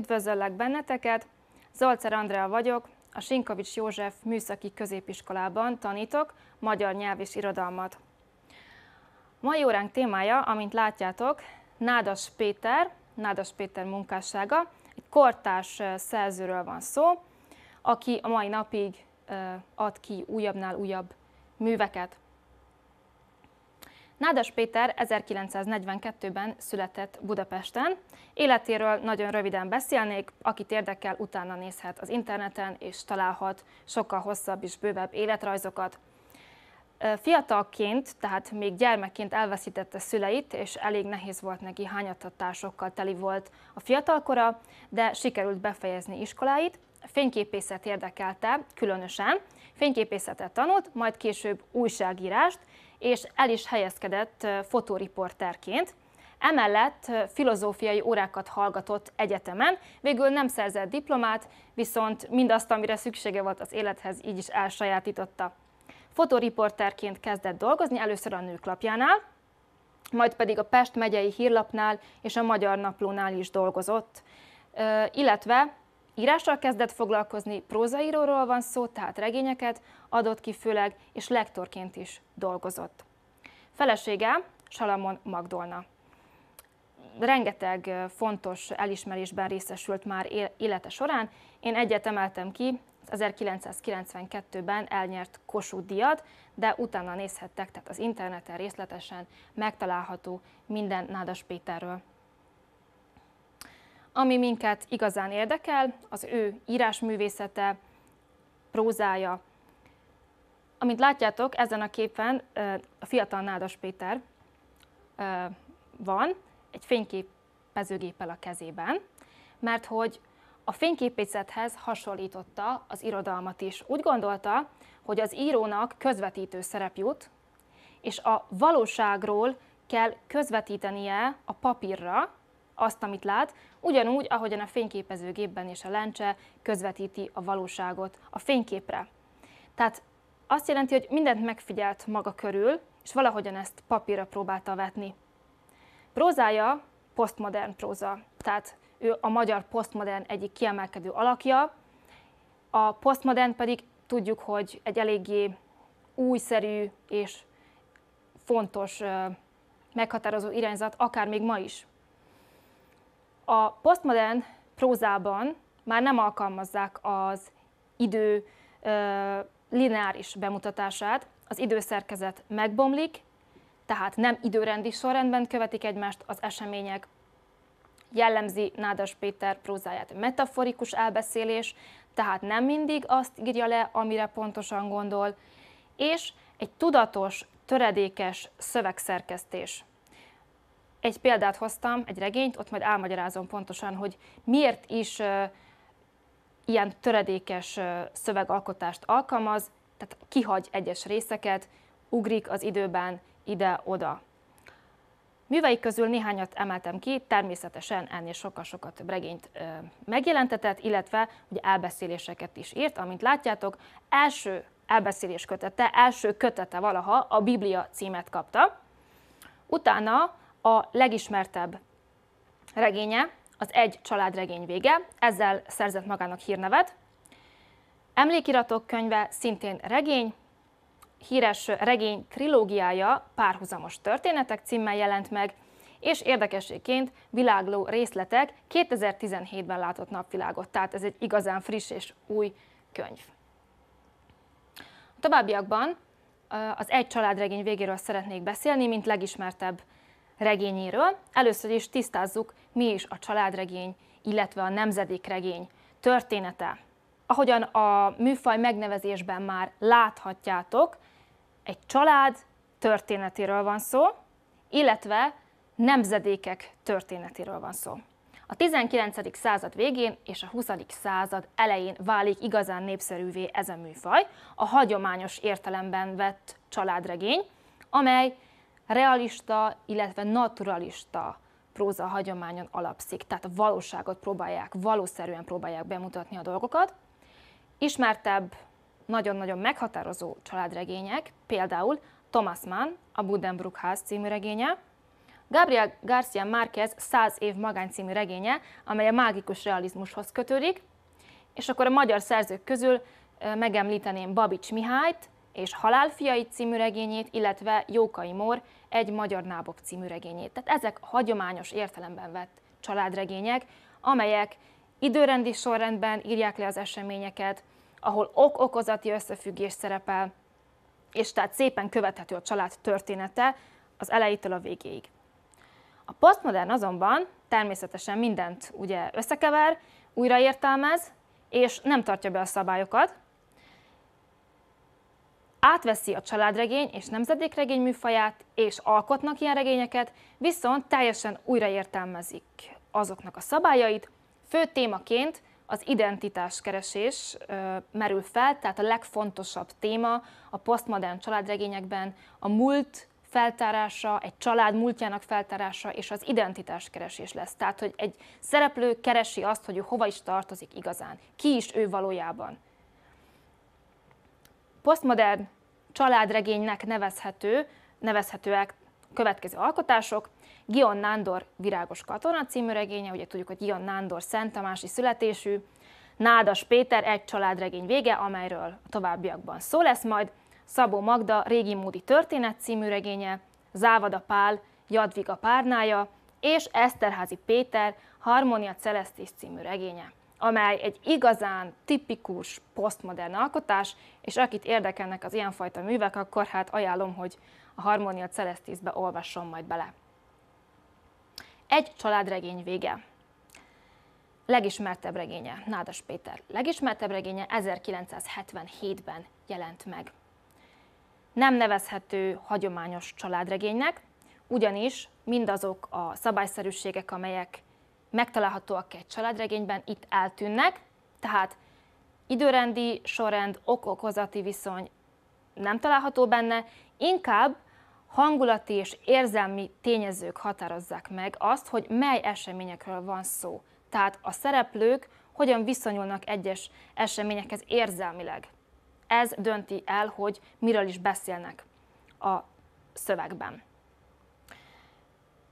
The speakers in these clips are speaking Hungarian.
Üdvözöllek benneteket! Zolcer Andrea vagyok, a Sinkovics József Műszaki Középiskolában tanítok magyar nyelv és irodalmat. Mai óránk témája, amint látjátok, Nádas Péter, Nádas Péter munkássága, egy kortárs szerzőről van szó, aki a mai napig ad ki újabbnál újabb műveket. Nádas Péter 1942-ben született Budapesten. Életéről nagyon röviden beszélnék, akit érdekel, utána nézhet az interneten, és találhat sokkal hosszabb és bővebb életrajzokat. Fiatalként, tehát még gyermekként elveszítette szüleit, és elég nehéz volt neki, hányatatásokkal teli volt a fiatalkora, de sikerült befejezni iskoláit. Fényképészet érdekelte különösen, fényképészetet tanult, majd később újságírást, és el is helyezkedett fotóriporterként. Emellett filozófiai órákat hallgatott egyetemen, végül nem szerzett diplomát, viszont mindazt, amire szüksége volt az élethez, így is elsajátította. Fotoriporterként kezdett dolgozni, először a nőklapjánál, majd pedig a Pest megyei hírlapnál és a Magyar Naplónál is dolgozott, illetve Írással kezdett foglalkozni, prózaíróról van szó, tehát regényeket adott ki főleg, és lektorként is dolgozott. Felesége Salamon Magdolna. Rengeteg fontos elismerésben részesült már élete során. Én egyet emeltem ki, 1992-ben elnyert Kossuth díjat, de utána nézhettek, tehát az interneten részletesen megtalálható minden Nádas Péterről. Ami minket igazán érdekel, az ő írásművészete, prózája. Amit látjátok, ezen a képen a fiatal Nádas Péter van, egy fényképezőgéppel a kezében, mert hogy a fényképészethez hasonlította az irodalmat is. Úgy gondolta, hogy az írónak közvetítő szerep jut, és a valóságról kell közvetítenie a papírra, azt, amit lát, ugyanúgy, ahogyan a fényképezőgépben és a lencse közvetíti a valóságot a fényképre. Tehát azt jelenti, hogy mindent megfigyelt maga körül, és valahogyan ezt papírra próbálta vetni. Prózája posztmodern próza, tehát ő a magyar posztmodern egyik kiemelkedő alakja, a posztmodern pedig tudjuk, hogy egy eléggé újszerű és fontos meghatározó irányzat, akár még ma is a posztmodern prózában már nem alkalmazzák az idő lineáris bemutatását, az időszerkezet megbomlik, tehát nem időrendi sorrendben követik egymást az események, jellemzi Nádas Péter prózáját metaforikus elbeszélés, tehát nem mindig azt írja le, amire pontosan gondol, és egy tudatos, töredékes szövegszerkesztés egy példát hoztam, egy regényt, ott majd elmagyarázom pontosan, hogy miért is ilyen töredékes szövegalkotást alkalmaz, tehát kihagy egyes részeket, ugrik az időben ide-oda. Műveik közül néhányat emeltem ki, természetesen ennél sokkal-sokat több regényt ö, megjelentetett, illetve ugye elbeszéléseket is írt, amint látjátok, első elbeszélés kötete, első kötete valaha a Biblia címet kapta. Utána a legismertebb regénye, az Egy családregény vége, ezzel szerzett magának hírnevet. Emlékiratok könyve szintén regény, híres regény trilógiája Párhuzamos történetek címmel jelent meg, és érdekességként világló részletek 2017-ben látott napvilágot, tehát ez egy igazán friss és új könyv. A továbbiakban az Egy családregény végéről szeretnék beszélni, mint legismertebb regényéről. Először is tisztázzuk, mi is a családregény, illetve a nemzedékregény története. Ahogyan a műfaj megnevezésben már láthatjátok, egy család történetéről van szó, illetve nemzedékek történetéről van szó. A 19. század végén és a 20. század elején válik igazán népszerűvé ez a műfaj, a hagyományos értelemben vett családregény, amely realista, illetve naturalista próza hagyományon alapszik, tehát a valóságot próbálják, valószerűen próbálják bemutatni a dolgokat. Ismertebb, nagyon-nagyon meghatározó családregények, például Thomas Mann, a Buddenbrook ház című regénye, Gabriel Garcia Márquez 100 év magány című regénye, amely a mágikus realizmushoz kötődik, és akkor a magyar szerzők közül megemlíteném Babics Mihályt és Halálfiai című regényét, illetve Jókai Mór egy Magyar Nábok című regényét. Tehát ezek a hagyományos értelemben vett családregények, amelyek időrendi sorrendben írják le az eseményeket, ahol ok-okozati összefüggés szerepel, és tehát szépen követhető a család története az elejétől a végéig. A posztmodern azonban természetesen mindent ugye összekever, újraértelmez, és nem tartja be a szabályokat, átveszi a családregény és nemzedékregény műfaját, és alkotnak ilyen regényeket, viszont teljesen újraértelmezik azoknak a szabályait. Fő témaként az identitáskeresés ö, merül fel, tehát a legfontosabb téma a posztmodern családregényekben a múlt feltárása, egy család múltjának feltárása és az identitáskeresés lesz. Tehát, hogy egy szereplő keresi azt, hogy ő hova is tartozik igazán, ki is ő valójában. Posztmodern családregénynek nevezhető, nevezhetőek következő alkotások, Gion Nándor Virágos Katona című regénye, ugye tudjuk, hogy Gion Nándor Szent Tamási születésű, Nádas Péter egy családregény vége, amelyről a továbbiakban szó lesz majd, Szabó Magda Régi Módi Történet című regénye, Závada Pál Jadviga Párnája és Eszterházi Péter Harmonia Celestis című regénye amely egy igazán tipikus posztmodern alkotás, és akit érdekelnek az ilyenfajta művek, akkor hát ajánlom, hogy a Harmonia Celestisbe olvasson majd bele. Egy családregény vége. Legismertebb regénye, Nádas Péter. Legismertebb regénye 1977-ben jelent meg. Nem nevezhető hagyományos családregénynek, ugyanis mindazok a szabályszerűségek, amelyek megtalálhatóak egy családregényben, itt eltűnnek, tehát időrendi sorrend, ok-okozati viszony nem található benne, inkább hangulati és érzelmi tényezők határozzák meg azt, hogy mely eseményekről van szó. Tehát a szereplők hogyan viszonyulnak egyes eseményekhez érzelmileg. Ez dönti el, hogy miről is beszélnek a szövegben.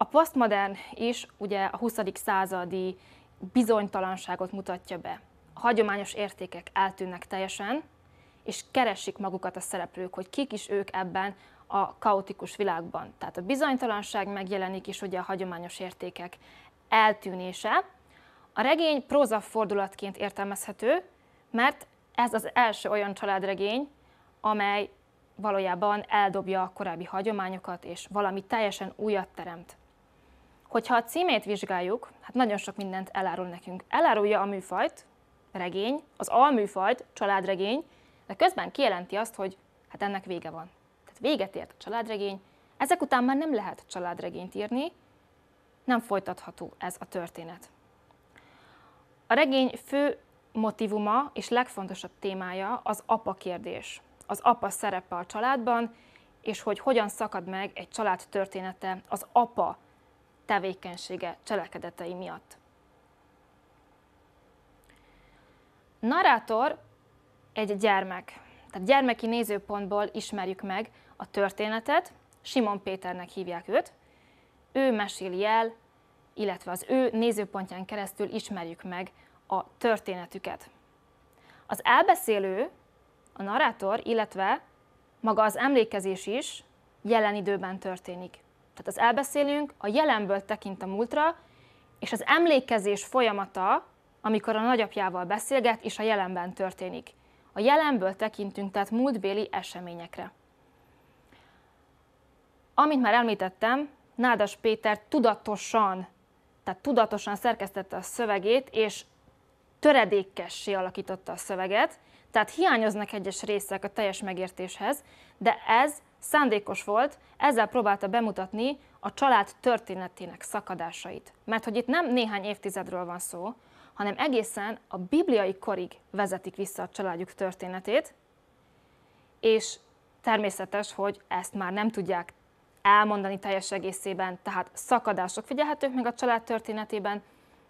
A posztmodern is ugye a 20. századi bizonytalanságot mutatja be. A hagyományos értékek eltűnnek teljesen, és keresik magukat a szereplők, hogy kik is ők ebben a kaotikus világban. Tehát a bizonytalanság megjelenik is ugye a hagyományos értékek eltűnése. A regény próza fordulatként értelmezhető, mert ez az első olyan családregény, amely valójában eldobja a korábbi hagyományokat, és valami teljesen újat teremt. Hogyha a címét vizsgáljuk, hát nagyon sok mindent elárul nekünk. Elárulja a műfajt, regény, az alműfajt, családregény, de közben kijelenti azt, hogy hát ennek vége van. Tehát véget ért a családregény, ezek után már nem lehet családregényt írni, nem folytatható ez a történet. A regény fő motivuma és legfontosabb témája az apa kérdés. Az apa szerepe a családban, és hogy hogyan szakad meg egy család története az apa tevékenysége, cselekedetei miatt. Narrátor egy gyermek. Tehát gyermeki nézőpontból ismerjük meg a történetet, Simon Péternek hívják őt. Ő meséli el, illetve az ő nézőpontján keresztül ismerjük meg a történetüket. Az elbeszélő, a narrátor, illetve maga az emlékezés is jelen időben történik. Tehát az elbeszélünk a jelenből tekint a múltra, és az emlékezés folyamata, amikor a nagyapjával beszélget, és a jelenben történik. A jelenből tekintünk tehát múltbéli eseményekre. Amint már említettem, Nádas Péter tudatosan, tehát tudatosan szerkesztette a szövegét, és töredékessé alakította a szöveget, tehát hiányoznak egyes részek a teljes megértéshez, de ez Szándékos volt, ezzel próbálta bemutatni a család történetének szakadásait. Mert hogy itt nem néhány évtizedről van szó, hanem egészen a bibliai korig vezetik vissza a családjuk történetét, és természetes, hogy ezt már nem tudják elmondani teljes egészében, tehát szakadások figyelhetők meg a család történetében,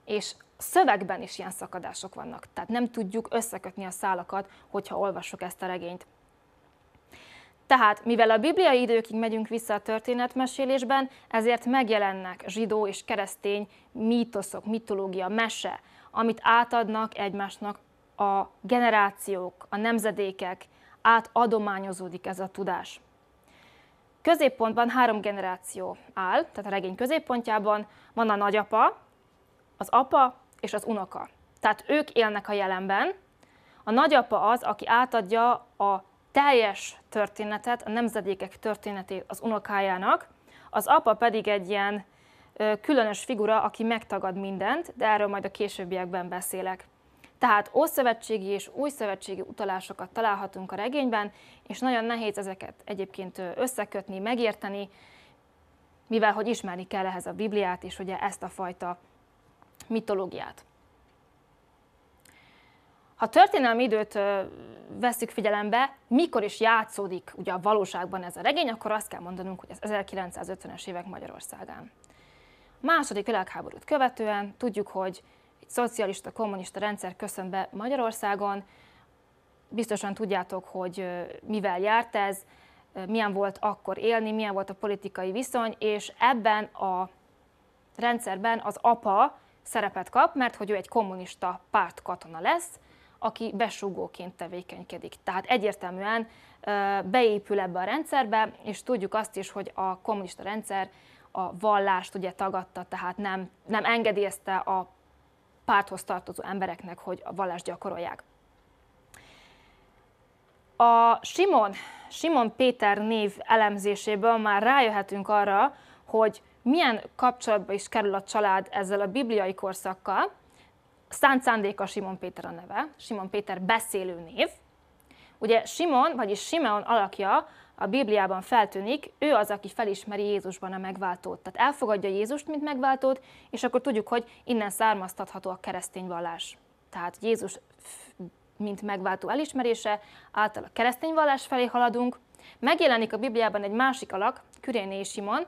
és szövegben is ilyen szakadások vannak, tehát nem tudjuk összekötni a szálakat, hogyha olvassuk ezt a regényt. Tehát, mivel a bibliai időkig megyünk vissza a történetmesélésben, ezért megjelennek zsidó és keresztény mítoszok, mitológia, mese, amit átadnak egymásnak a generációk, a nemzedékek, átadományozódik ez a tudás. Középpontban három generáció áll, tehát a regény középpontjában van a nagyapa, az apa és az unoka. Tehát ők élnek a jelenben. A nagyapa az, aki átadja a teljes történetet, a nemzedékek történetét az unokájának, az apa pedig egy ilyen különös figura, aki megtagad mindent, de erről majd a későbbiekben beszélek. Tehát ószövetségi és új szövetségi utalásokat találhatunk a regényben, és nagyon nehéz ezeket egyébként összekötni, megérteni, mivel hogy ismerni kell ehhez a Bibliát, és ugye ezt a fajta mitológiát. Ha történelmi időt veszük figyelembe, mikor is játszódik ugye a valóságban ez a regény, akkor azt kell mondanunk, hogy ez 1950-es évek Magyarországán. második világháborút követően tudjuk, hogy egy szocialista, kommunista rendszer köszön be Magyarországon. Biztosan tudjátok, hogy mivel járt ez, milyen volt akkor élni, milyen volt a politikai viszony, és ebben a rendszerben az apa szerepet kap, mert hogy ő egy kommunista katona lesz, aki besúgóként tevékenykedik. Tehát egyértelműen beépül ebbe a rendszerbe, és tudjuk azt is, hogy a kommunista rendszer a vallást ugye tagadta, tehát nem, nem engedélyezte a párthoz tartozó embereknek, hogy a vallást gyakorolják. A Simon, Simon Péter név elemzéséből már rájöhetünk arra, hogy milyen kapcsolatba is kerül a család ezzel a bibliai korszakkal, szánt szándéka Simon Péter a neve, Simon Péter beszélő név. Ugye Simon, vagyis Simeon alakja a Bibliában feltűnik, ő az, aki felismeri Jézusban a megváltót. Tehát elfogadja Jézust, mint megváltót, és akkor tudjuk, hogy innen származtatható a keresztény vallás. Tehát Jézus, mint megváltó elismerése, által a keresztény vallás felé haladunk. Megjelenik a Bibliában egy másik alak, Küréné Simon,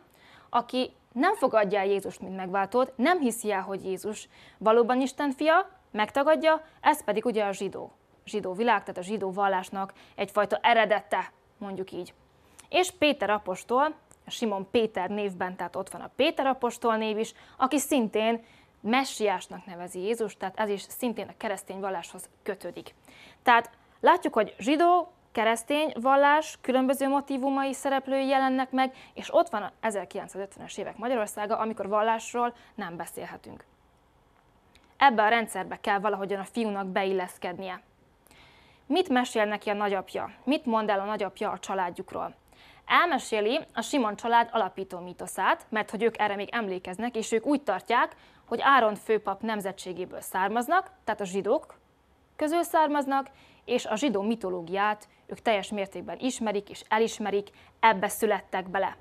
aki nem fogadja el Jézust, mint megváltót, nem hiszi el, hogy Jézus valóban Isten fia, megtagadja, ez pedig ugye a zsidó, zsidó világ, tehát a zsidó vallásnak egyfajta eredete, mondjuk így. És Péter apostol, Simon Péter névben, tehát ott van a Péter apostol név is, aki szintén messiásnak nevezi Jézus, tehát ez is szintén a keresztény valláshoz kötődik. Tehát látjuk, hogy zsidó, keresztény vallás különböző motivumai szereplői jelennek meg, és ott van a 1950-es évek Magyarországa, amikor vallásról nem beszélhetünk. Ebbe a rendszerbe kell valahogyan a fiúnak beilleszkednie. Mit mesél neki a nagyapja? Mit mond el a nagyapja a családjukról? Elmeséli a Simon család alapító mítoszát, mert hogy ők erre még emlékeznek, és ők úgy tartják, hogy Áron főpap nemzetségéből származnak, tehát a zsidók közül származnak, és a zsidó mitológiát ők teljes mértékben ismerik és elismerik, ebbe születtek bele.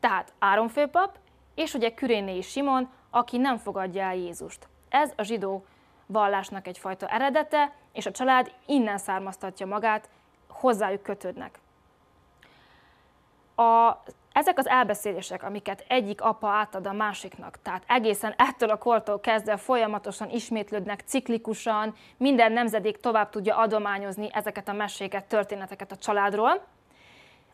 Tehát Áron főpap, és ugye és Simon, aki nem fogadja el Jézust. Ez a zsidó vallásnak egyfajta eredete, és a család innen származtatja magát, hozzájuk kötődnek. A ezek az elbeszélések, amiket egyik apa átad a másiknak, tehát egészen ettől a kortól kezdve folyamatosan ismétlődnek, ciklikusan, minden nemzedék tovább tudja adományozni ezeket a meséket, történeteket a családról,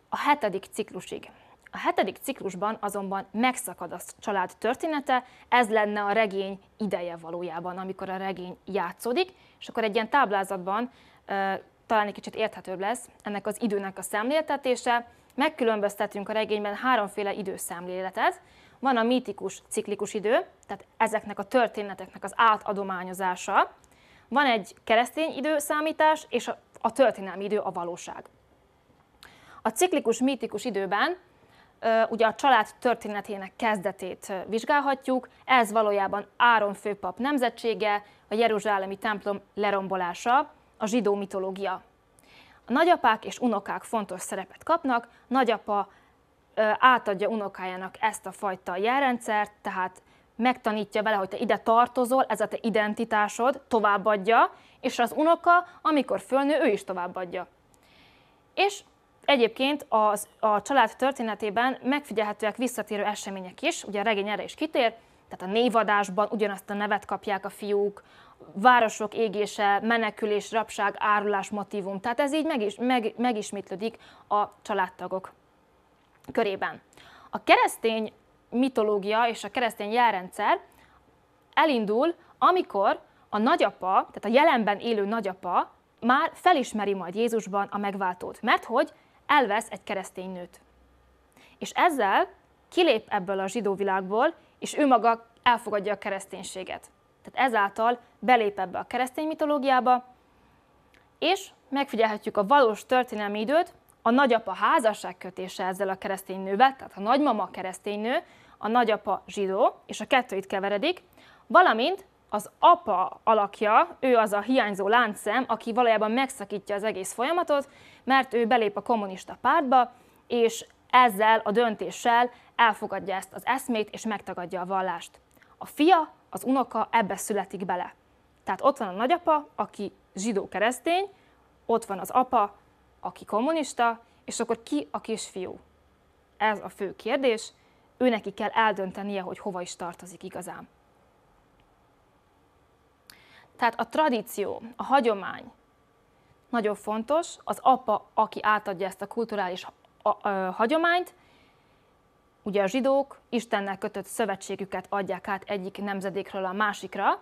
a hetedik ciklusig. A hetedik ciklusban azonban megszakad a család története, ez lenne a regény ideje valójában, amikor a regény játszódik, és akkor egy ilyen táblázatban talán egy kicsit érthetőbb lesz ennek az időnek a szemléltetése, Megkülönböztetünk a regényben háromféle időszámléletet. Van a mítikus, ciklikus idő, tehát ezeknek a történeteknek az átadományozása. Van egy keresztény időszámítás, és a, a történelmi idő a valóság. A ciklikus, mítikus időben ugye a család történetének kezdetét vizsgálhatjuk, ez valójában Áron főpap nemzetsége, a Jeruzsálemi templom lerombolása, a zsidó mitológia a nagyapák és unokák fontos szerepet kapnak, nagyapa átadja unokájának ezt a fajta jelrendszert, tehát megtanítja vele, hogy te ide tartozol, ez a te identitásod, továbbadja, és az unoka, amikor fölnő, ő is továbbadja. És egyébként az, a család történetében megfigyelhetőek visszatérő események is, ugye a regény erre is kitér, tehát a névadásban ugyanazt a nevet kapják a fiúk, városok égése, menekülés, rabság, árulás motivum. Tehát ez így meg is, meg, megismétlődik a családtagok körében. A keresztény mitológia és a keresztény jelrendszer elindul, amikor a nagyapa, tehát a jelenben élő nagyapa már felismeri majd Jézusban a megváltót, mert hogy elvesz egy keresztény nőt. És ezzel kilép ebből a zsidó világból, és ő maga elfogadja a kereszténységet. Tehát ezáltal belép ebbe a keresztény mitológiába, és megfigyelhetjük a valós történelmi időt, a nagyapa házasság kötése ezzel a keresztény nővel, tehát a nagymama keresztény nő, a nagyapa zsidó, és a kettőit keveredik, valamint az apa alakja, ő az a hiányzó láncszem, aki valójában megszakítja az egész folyamatot, mert ő belép a kommunista pártba, és ezzel a döntéssel elfogadja ezt az eszmét és megtagadja a vallást. A fia, az unoka ebbe születik bele. Tehát ott van a nagyapa, aki zsidó keresztény, ott van az apa, aki kommunista, és akkor ki a kisfiú? Ez a fő kérdés, ő neki kell eldöntenie, hogy hova is tartozik igazán. Tehát a tradíció, a hagyomány nagyon fontos, az apa, aki átadja ezt a kulturális a, a, hagyományt, ugye a zsidók Istennel kötött szövetségüket adják át egyik nemzedékről a másikra,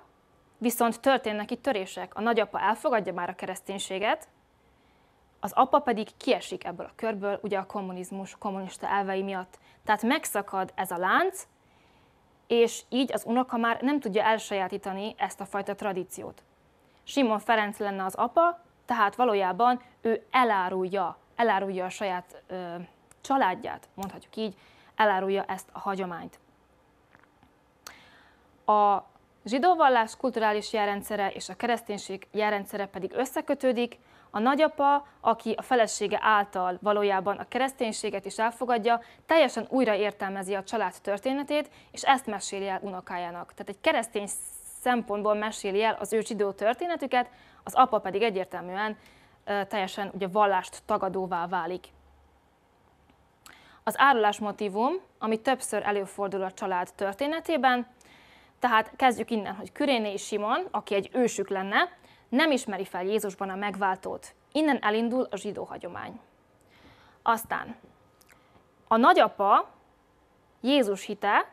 viszont történnek itt törések. A nagyapa elfogadja már a kereszténységet, az apa pedig kiesik ebből a körből, ugye a kommunizmus, kommunista elvei miatt. Tehát megszakad ez a lánc, és így az unoka már nem tudja elsajátítani ezt a fajta tradíciót. Simon Ferenc lenne az apa, tehát valójában ő elárulja elárulja a saját ö, családját, mondhatjuk így, elárulja ezt a hagyományt. A zsidó vallás kulturális járrendszere és a kereszténység járrendszere pedig összekötődik, a nagyapa, aki a felesége által valójában a kereszténységet is elfogadja, teljesen újra értelmezi a család történetét, és ezt meséli el unokájának. Tehát egy keresztény szempontból meséli el az ő zsidó történetüket, az apa pedig egyértelműen teljesen ugye vallást tagadóvá válik. Az árulás motivum, ami többször előfordul a család történetében, tehát kezdjük innen, hogy Küréné Simon, aki egy ősük lenne, nem ismeri fel Jézusban a megváltót. Innen elindul a zsidó hagyomány. Aztán a nagyapa Jézus hite,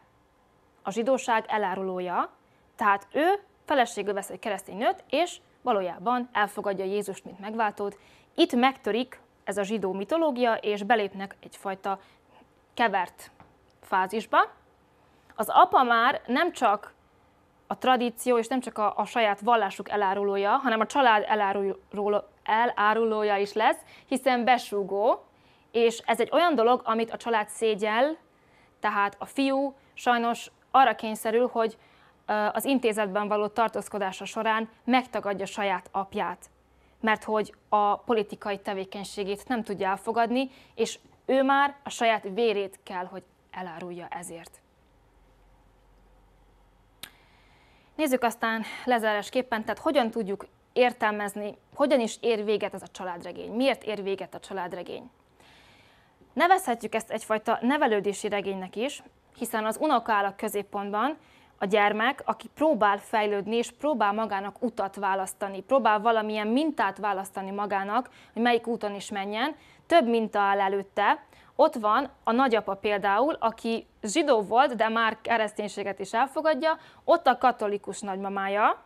a zsidóság elárulója, tehát ő feleségül vesz egy keresztény nőt, és valójában elfogadja Jézust, mint megváltót. Itt megtörik ez a zsidó mitológia, és belépnek egyfajta kevert fázisba. Az apa már nem csak a tradíció, és nem csak a, a saját vallásuk elárulója, hanem a család eláruló, elárulója is lesz, hiszen besúgó, és ez egy olyan dolog, amit a család szégyel, tehát a fiú sajnos arra kényszerül, hogy az intézetben való tartózkodása során megtagadja saját apját, mert hogy a politikai tevékenységét nem tudja elfogadni, és ő már a saját vérét kell, hogy elárulja ezért. Nézzük aztán lezárásképpen, tehát hogyan tudjuk értelmezni, hogyan is ér véget ez a családregény, miért ér véget a családregény. Nevezhetjük ezt egyfajta nevelődési regénynek is, hiszen az unoka áll a középpontban, a gyermek, aki próbál fejlődni, és próbál magának utat választani, próbál valamilyen mintát választani magának, hogy melyik úton is menjen, több minta áll előtte. Ott van a nagyapa például, aki zsidó volt, de már kereszténységet is elfogadja, ott a katolikus nagymamája,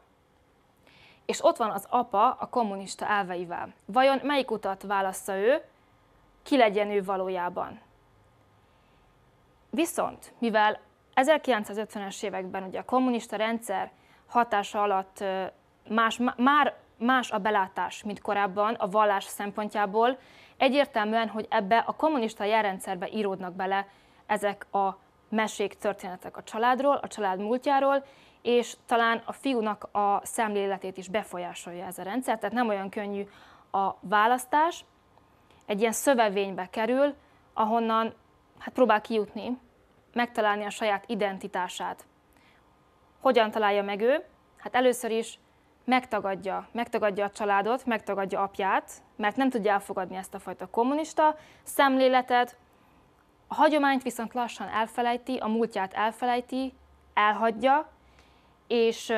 és ott van az apa a kommunista elveivel. Vajon melyik utat válaszza ő, ki legyen ő valójában? Viszont, mivel 1950-es években ugye a kommunista rendszer hatása alatt más, már más a belátás, mint korábban a vallás szempontjából. Egyértelműen, hogy ebbe a kommunista jelrendszerbe íródnak bele ezek a mesék, történetek a családról, a család múltjáról, és talán a fiúnak a szemléletét is befolyásolja ez a rendszer, tehát nem olyan könnyű a választás, egy ilyen szövevénybe kerül, ahonnan hát próbál kijutni, megtalálni a saját identitását. Hogyan találja meg ő? Hát először is megtagadja, megtagadja a családot, megtagadja apját, mert nem tudja elfogadni ezt a fajta kommunista szemléletet, a hagyományt viszont lassan elfelejti, a múltját elfelejti, elhagyja, és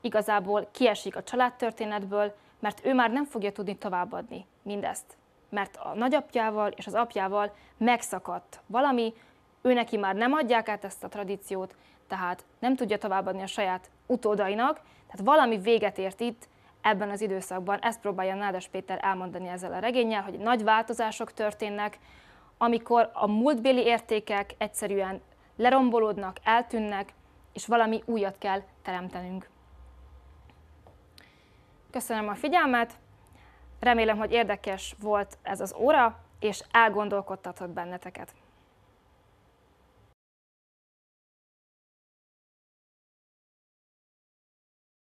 igazából kiesik a családtörténetből, mert ő már nem fogja tudni továbbadni mindezt. Mert a nagyapjával és az apjával megszakadt valami, ő neki már nem adják át ezt a tradíciót, tehát nem tudja továbbadni a saját utódainak, tehát valami véget ért itt, ebben az időszakban. Ezt próbálja Nádas Péter elmondani ezzel a regényel, hogy nagy változások történnek, amikor a múltbéli értékek egyszerűen lerombolódnak, eltűnnek, és valami újat kell teremtenünk. Köszönöm a figyelmet, remélem, hogy érdekes volt ez az óra, és elgondolkodtatott benneteket.